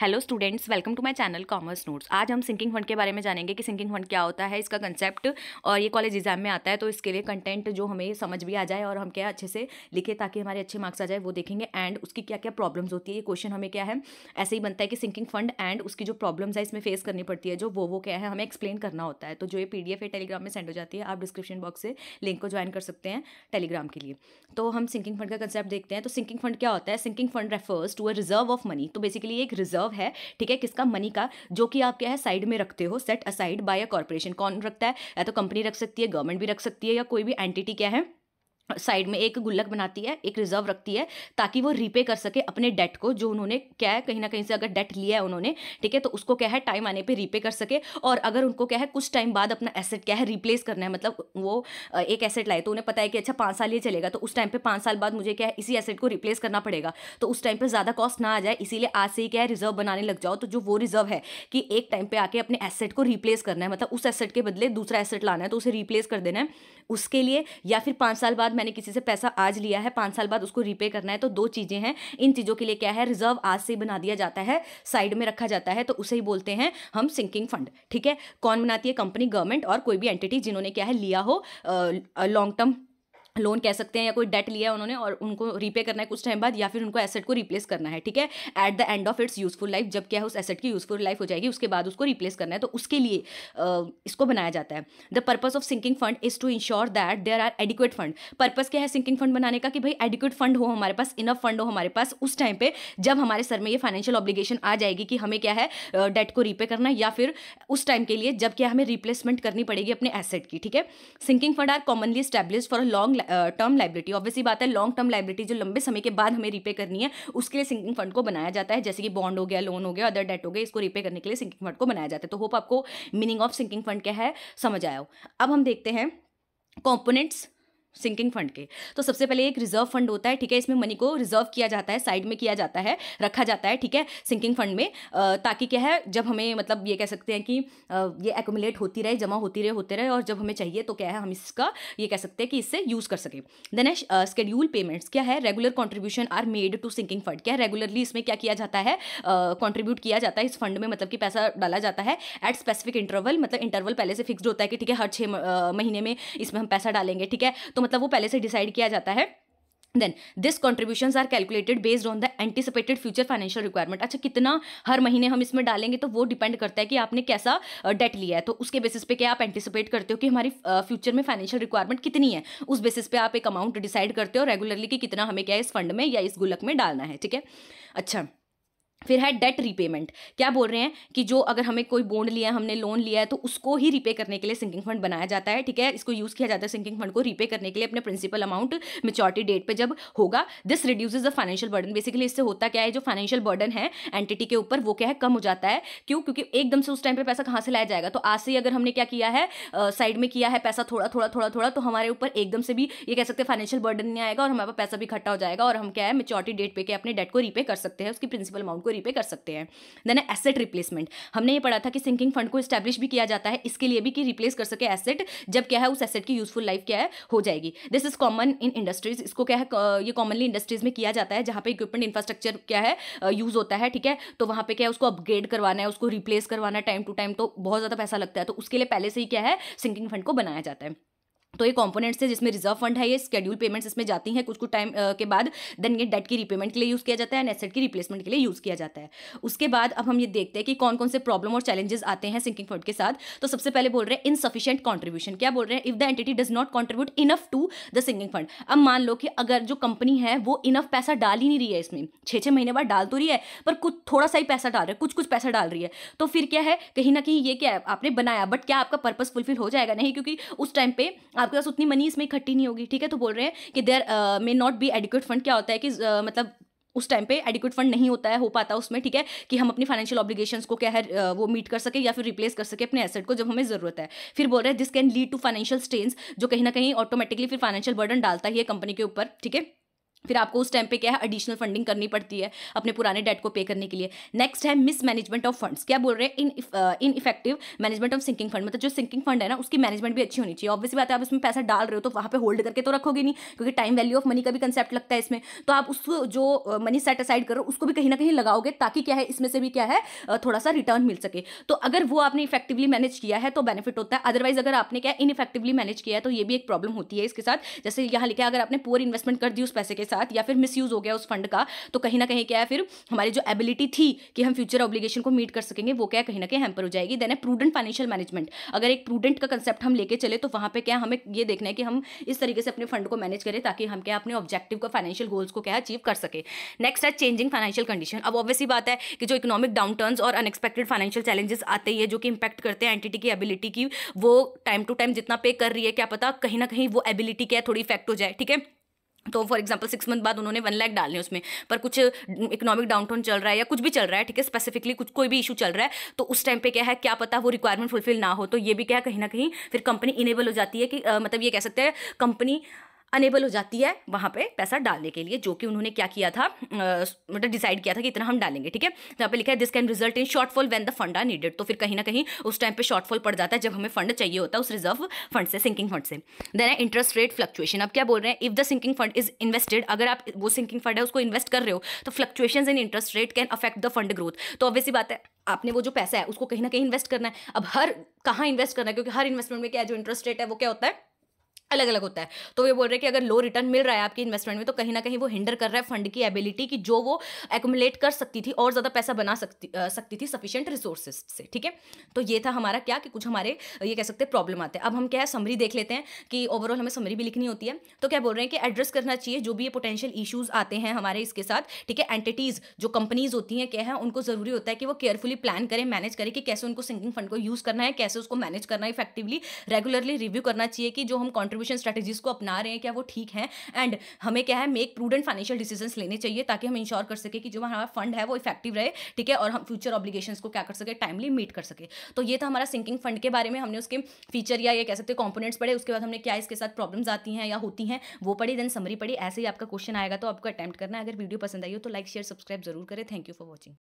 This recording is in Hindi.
hello students welcome to my channel commerce notes आज हम सिंकिंग फंड के बारे में जानेंगे कि सिंकिंग फंड क्या होता है इसका कंसेप्ट और ये कॉलेज एग्जाम में आता है तो इसके लिए कंटेंट जो हमें समझ भी आ जाए और हम क्या अच्छे से लिखे ताकि हमारे अच्छे मार्क्स आ जाए वो देखेंगे एंड उसकी क्या क्या प्रॉब्लम्स होती है ये क्वेश्चन हमें क्या है ऐसे ही बनता है कि सिंकिंग फंड एंड उसकी जो प्रॉब्लम्स है इसमें फेस करनी पड़ती है जो वो वो क्या है हमें एक्सप्लेन करना होता है तो जो ये पी डी है टेलीग्राम में सेंड हो जाती है आप डिस्क्रिप्शन बॉक्स से लिंक को ज्वाइन कर सकते हैं टेलीग्राम के लिए तो हम सिंकिंग फंड का कंसेप्ट देखते हैं तो सिंकिंग फंड क्या होता है sinking fund refers to a reserve of money तो बेसिकली एक रिजर्व रिजर्व है ठीक है किसका मनी का जो कि आप क्या है साइड में रखते हो set aside by a corporation कौन रखता है या तो कंपनी रख सकती है गवर्नमेंट भी रख सकती है या कोई भी एंटिटी क्या है साइड में एक गुल्लक बनाती है एक रिजर्व रखती है ताकि वो रीपे कर सके अपने डेट को जो उन्होंने क्या है कहीं ना कहीं से अगर डेट लिया है उन्होंने ठीक है तो उसको क्या है टाइम आने पे रीपे कर सके और अगर उनको क्या है कुछ टाइम बाद अपना एसेट क्या है रिप्लेस करना है मतलब वो एक एसेट लाए तो उन्हें पता है कि अच्छा पाँच साल ये चलेगा तो उस टाइम पर पाँच साल बाद मुझे क्या है इसी एसेट को रिप्लेस करना पड़ेगा तो उस टाइम पर ज़्यादा कॉस्ट ना आ जाए इसीलिए आज से ही क्या है रिजर्व बनाने लग जाओ तो जो वो रिजर्व है कि एक टाइम पर आके अपने एसेट को रिप्लेस करना है मतलब उस एसेट के बदले दूसरा एसेट लाना है तो उसे रिप्लेस कर देना है उसके लिए या फिर पाँच साल बाद मैंने किसी से पैसा आज लिया है पाँच साल बाद उसको रीपे करना है तो दो चीज़ें हैं इन चीज़ों के लिए क्या है रिजर्व आज से बना दिया जाता है साइड में रखा जाता है तो उसे ही बोलते हैं हम सिंकिंग फंड ठीक है कौन बनाती है कंपनी गवर्नमेंट और कोई भी एंटिटी जिन्होंने क्या है लिया हो लॉन्ग टर्म लोन कह सकते हैं या कोई डेट लिया है उन्होंने और उनको रीपे करना है कुछ टाइम बाद या फिर उनको एसेट को रिप्लेस करना है ठीक है at the end of its useful life जब क्या है उस एसेट की यूजफुल लाइफ हो जाएगी उसके बाद उसको रिप्लेस करना है तो उसके लिए इसको बनाया जाता है the purpose of sinking fund is to ensure that there are adequate fund purpose क्या है सिंकिंग फंड बनाने का कि भाई एडिक्वेट फंड हो हमारे पास इनफ फंड हो हमारे पास उस टाइम पे जब हमारे सर में ये फाइनेंशियल ऑब्लिगेशन आ जाएगी कि हमें क्या है डेट को रीपे करना है या फिर उस टाइम के लिए जब क्या हमें रिप्लेसमेंट करनी पड़ेगी अपने एसेट की ठीक है sinking fund are commonly establish for a long term liability obviously बात है लॉन्ग टर्म लाइबिलिटी जो लंबे समय के बाद हमें रिपे करनी है उसके लिए सिंकिंग फंड को बनाया जाता है जैसे कि बॉन्ड हो गया लोन हो गया अदर डेट हो गया इसको रिपे करने के लिए सिंकिंग फंड को बनाया जाता है तो होप आपको मीनिंग ऑफ सिंकिंग फंड क्या है समझ आया हो अब हम देखते हैं कॉम्पोनेंट्स सिंकिंग फंड के तो सबसे पहले एक रिजर्व फंड होता है ठीक है इसमें मनी को रिजर्व किया जाता है साइड में किया जाता है रखा जाता है ठीक है सिंकिंग फंड में ताकि क्या है जब हमें मतलब ये कह सकते हैं कि ये एकोमुलेट होती रहे जमा होती रहे होते रहे और जब हमें चाहिए तो क्या है हम इसका ये कह सकते हैं कि इससे यूज़ कर सकें देन स्केड्यूल पेमेंट्स क्या है regular contribution are made to sinking fund क्या है रेगुलरली इसमें क्या किया जाता है कॉन्ट्रीब्यूट किया जाता है इस फंड में मतलब कि पैसा डाला जाता है एट स्पेसिफिक इंटरवल मतलब इंटरवल पहले से फिक्सड होता है कि ठीक है हर छः महीने में इसमें हम पैसा डालेंगे ठीक है तो मतलब वो पहले से डिसाइड किया जाता है then this contribution are calculated based on the anticipated future financial requirement अच्छा कितना हर महीने हम इसमें डालेंगे तो वो डिपेंड करता है कि आपने कैसा डेट लिया है तो उसके बेसिस पे क्या आप एंटिसिपेट करते हो कि हमारी फ्यूचर में फाइनेंशियल रिक्वायरमेंट कितनी है उस बेसिस पे आप एक अमाउंट डिसाइड करते हो रेगुलरली कि कितना हमें क्या इस फंड में या इस गुलक में डालना है ठीक है अच्छा फिर है डेट रीपेमेंट क्या बोल रहे हैं कि जो अगर हमें कोई बोन्ड लिया हमने लोन लिया है तो उसको ही रीपे करने के लिए सिंकिंग फंड बनाया जाता है ठीक है इसको यूज़ किया जाता है सिंकिंग फंड को रीपे करने के लिए अपने प्रिंसिपल अमाउंट मेच्योरिटी डेट पे जब होगा this reduce the financial burden basically इससे होता क्या है जो फाइनेंशियल बर्डन है एंटिटी के ऊपर वो क्या है कम हो जाता है क्यों क्योंकि एकदम से उस टाइम पर पैसा कहाँ से लाया जाएगा तो आज से अगर हमने क्या किया है साइड में किया है पैसा थोड़ा थोड़ा थोड़ा थोड़ा तो हमारे ऊपर एकदम से भी ये कह सकते हैं फाइनेंशियल बर्डन नहीं आएगा और हमारे पास पैसा भी इकट्ठा हो जाएगा और हम क्या है मेच्योरिटी डेट पर अपने डेट को रीपे कर सकते हैं उसकी प्रिंसिपल अमाउंट को रिपे कर सकते हैं देन एसेट रिप्लेसमेंट हमने ये पढ़ा था कि सिंकिंग फंड को स्टैब्लिश भी किया जाता है इसके लिए भी कि रिप्लेस कर सके एसेट जब क्या है उस एसेट की यूजफुल लाइफ क्या है हो जाएगी this is common in industries इसको क्या है ये कॉमनली इंडस्ट्रीज में किया जाता है जहां पे इक्विपमेंट इंफ्रास्ट्रक्चर क्या है यूज होता है ठीक है तो वहां पे क्या है उसको अपग्रेड करवाना है उसको रिप्लेस करवाना है टाइम टू टाइम तो बहुत ज़्यादा पैसा लगता है तो उसके लिए पहले से ही क्या है सिंकिंग फंड को बनाया जाता है तो ये कॉम्पोनेंट्स है जिसमें रिजर्व फंड है ये स्केड्यूल पेमेंट्स इसमें जाती हैं कुछ कुछ टाइम के बाद देन ये डेट की रिपेमेंट के लिए यूज़ किया जाता है एंड एसेट की रिप्लेसमेंट के लिए यूज़ किया जाता है उसके बाद अब हम ये देखते हैं कि कौन कौन से प्रॉब्लम और चैलेंजेस आते हैं सिंकिंग फंड के साथ तो सबसे पहले बोल रहे हैं इनसफिशियंट कॉन्ट्रीब्यूशन क्या बोल रहे हैं if the entity does not contribute enough to the sinking fund अब मान लो कि अगर जो कंपनी है वो इनफ पैसा डाल ही नहीं रही है इसमें छः छः महीने बाद डाल तो रही है पर कुछ थोड़ा सा ही पैसा डाल रहा है कुछ कुछ पैसा डाल रही है तो फिर क्या है कहीं ना कहीं ये क्या है आपने बनाया बट क्या आपका पर्पज फुलफिल हो जाएगा नहीं क्योंकि उस टाइम पर आप आपके पास उतनी मनी इसमें इकट्ठी नहीं होगी ठीक है तो बोल रहे हैं कि there may not be adequate fund क्या होता है कि uh, मतलब उस टाइम पे एडिक्यूट फंड नहीं होता है हो पाता है उसमें ठीक है कि हम अपनी फाइनेंशियल ऑब्लिगेशंस को क्या है uh, वो मीट कर सके या फिर रिप्लेस कर सके अपने एसेट को जब हमें जरूरत है फिर बोल रहे हैं this can lead to financial strain जो कहीं ना कहीं ऑटोमेटिकली फिर फाइनेंशियल बर्डन डालता ही है कंपनी के ऊपर ठीक है फिर आपको उस टाइम पे क्या है एडिशनल फंडिंग करनी पड़ती है अपने पुराने डेट को पे करने के लिए नेक्स्ट है मिस मैनेजमेंट ऑफ फंड्स क्या बोल रहे हैं in ineffective management of sinking fund मतलब जो सिंकिंग फंड है ना उसकी मैनेजमेंट भी अच्छी होनी चाहिए ऑब्वियसली बात है आप इसमें पैसा डाल रहे हो तो वहाँ पर होल्ड करके तो रखोगे नहीं क्योंकि टाइम वैल्यू ऑफ मनी का भी कंसेप्ट लगता है इसमें तो आप उस जो मनी सेट असाइड करो उसको भी कहीं ना कहीं लगाओगे ताकि क्या है इसमें से भी क्या है uh, थोड़ा सा रिटर्न मिल सके तो अगर वो आपने इफेक्टिवली मैनेज किया है तो बेनिफिट होता है अदरवाइज अगर आपने क्या इफेक्टिवली मैनेज किया है तो ये भी एक प्रॉब्लम होती है इसके साथ जैसे यहाँ लिखा अगर आपने पुअर इन्वेस्टमेंट कर दी उस पैसे के साथ साथ या फिर मिस हो गया उस फंड का तो कहीं ना कहीं क्या है फिर हमारी जो एबिलिटी थी कि हम फ्यूचर ऑब्लिगेशन को मीट कर सकेंगे वो क्या कहीं ना कहीं हेम्पर हो जाएगी देन है प्रूडेंट फाइनेंशियल मैनेजमेंट अगर एक प्रूडेंट का कंसेप्ट हम लेके चले तो वहां पर क्या हमें यह देखना है कि हम इस तरीके से अपने फंड को मैनेज करें ताकि हम क्या अपने ऑब्जेक्टिव को फाइनेंशियल गोल्स को क्या अचीव कर सके नेक्स्ट है चेंजिंग फाइनेंशियल कंडीशन अब ऑब्वियसली बात है कि जो इकोनॉमिक टर्न और अनएक्सपेक्टेड फाइनेंशियल चैलेंजेस आते हैं है जो कि इंपैक्ट करते हैं एंटिटी की एबिलिटी की वो टाइम टू टाइम जितना पे कर रही है क्या पता कहीं ना कहीं वो एबिलिटी क्या थोड़ी इफेक्ट हो जाए ठीक है तो फॉर एग्जाम्पल सिक्स मंथ बाद उन्होंने वन लैख डालने उसमें पर कुछ इकोनॉमिक टाउन चल रहा है या कुछ भी चल रहा है ठीक है स्पेसिफिकली कुछ कोई भी इशू चल रहा है तो उस टाइम पे क्या है क्या पता वो रिक्वायरमेंट फुलफिल ना हो तो ये भी क्या है कहीं ना कहीं फिर कंपनी इनेबल हो जाती है कि आ, मतलब ये कह सकते हैं कंपनी अनेबल हो जाती है वहाँ पे पैसा डालने के लिए जो कि उन्होंने क्या किया था मतलब डिसाइड किया था कि इतना हम डालेंगे ठीक है जहाँ पे लिखा है this can result in shortfall when the fund are needed तो फिर कहीं ना कहीं उस टाइम पे शॉर्टफॉल पड़ जाता है जब हमें फंड चाहिए होता है उस रिजर्व फंड से सिंकिंग फंड से देन है इंटरेस्ट रेट फ्लक्चुएशन अब क्या बोल रहे हैं if the sinking fund is invested अगर आप वो सिंकिंग फंड है उसको इन्वेस्ट कर रहे हो तो fluctuation in interest rate can affect the fund growth तो ऑब्वियसली बात है आपने वो जो पैसा है उसको कहीं ना कहीं इन्वेस्ट करना है अब हर कहाँ इन्वेस्ट करना है क्योंकि हर इन्वेस्टमेंट में क्या जो इंटरेस्ट रेट है वो क्या होता है अलग अलग होता है तो वे बोल रहे हैं कि अगर लो रिटर्न मिल रहा है आपकी इन्वेस्टमेंट में तो कहीं ना कहीं वो हिंडर कर रहा है फंड की एबिलिटी की जो वो एकुमुलेट कर सकती थी और ज़्यादा पैसा बना सकती आ, सकती थी सफिशियंट रिसोर्सेज से ठीक है तो ये था हमारा क्या कि कुछ हमारे ये कह सकते हैं प्रॉब्लम आते हैं अब हम क्या है समरी देख लेते हैं कि ओवरऑल हमें समरी भी लिखनी होती है तो क्या बोल रहे हैं कि एड्रेस करना चाहिए जो भी ये पोटेंशियल इशूज़ आते हैं हमारे इसके साथ ठीक है एंटिटीज़ जो कंपनीज होती हैं क्या है उनको ज़रूरी होता है कि वो केयरफुली प्लान करें मैनेज करें कि कैसे उनको सिंकिंग फंड को यूज़ करना है कैसे उसको मैनेज करना है इफेक्टिवली रेगुलरली रिव्यू करना चाहिए कि जो हम कॉन्ट्री कंट्रीब्यूशन स्ट्रेटेजीज को अपना रहे हैं क्या वो ठीक है एंड हमें क्या है मेक प्रूडेंट फाइनेंशियल डिसीजन लेने चाहिए ताकि हम इंश्योर कर सके कि जो हमारा फंड है वो इफेक्टिव रहे ठीक है और हम फ्यूचर ऑब्लीगेशन को क्या कर सके टाइमली मीट कर सके तो ये था हमारा सिंकिंग फंड के बारे में हमने उसके फीचर या ये कह सकते कॉम्पोनेंट्स पढ़े उसके बाद हमने क्या इसके साथ प्रॉब्लम्स आती हैं या होती हैं वो पढ़ी देन समरी पढ़ी ऐसे ही आपका क्वेश्चन आएगा तो आपको अटैम्प्ट करना है अगर वीडियो पसंद आई हो तो लाइक शेयर सब्सक्राइब जरूर करें थैंक यू फॉर वॉचिंग